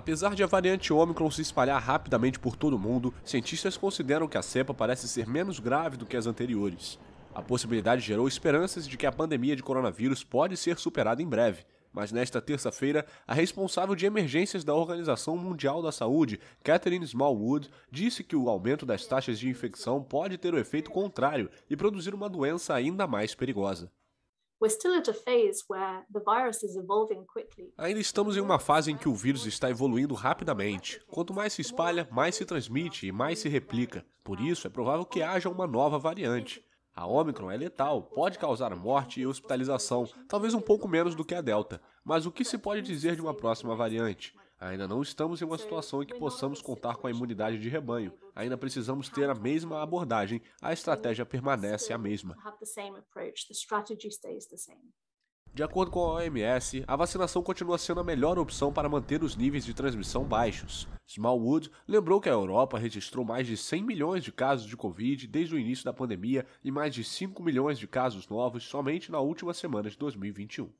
Apesar de a variante Omicron se espalhar rapidamente por todo o mundo, cientistas consideram que a cepa parece ser menos grave do que as anteriores. A possibilidade gerou esperanças de que a pandemia de coronavírus pode ser superada em breve. Mas nesta terça-feira, a responsável de emergências da Organização Mundial da Saúde, Catherine Smallwood, disse que o aumento das taxas de infecção pode ter o efeito contrário e produzir uma doença ainda mais perigosa. Ainda estamos em uma fase em que o vírus está evoluindo rapidamente. Quanto mais se espalha, mais se transmite e mais se replica. Por isso, é provável que haja uma nova variante. A Omicron é letal, pode causar morte e hospitalização, talvez um pouco menos do que a Delta. Mas o que se pode dizer de uma próxima variante? Ainda não estamos em uma situação em que possamos contar com a imunidade de rebanho. Ainda precisamos ter a mesma abordagem. A estratégia permanece a mesma. De acordo com a OMS, a vacinação continua sendo a melhor opção para manter os níveis de transmissão baixos. Smallwood lembrou que a Europa registrou mais de 100 milhões de casos de Covid desde o início da pandemia e mais de 5 milhões de casos novos somente na última semana de 2021.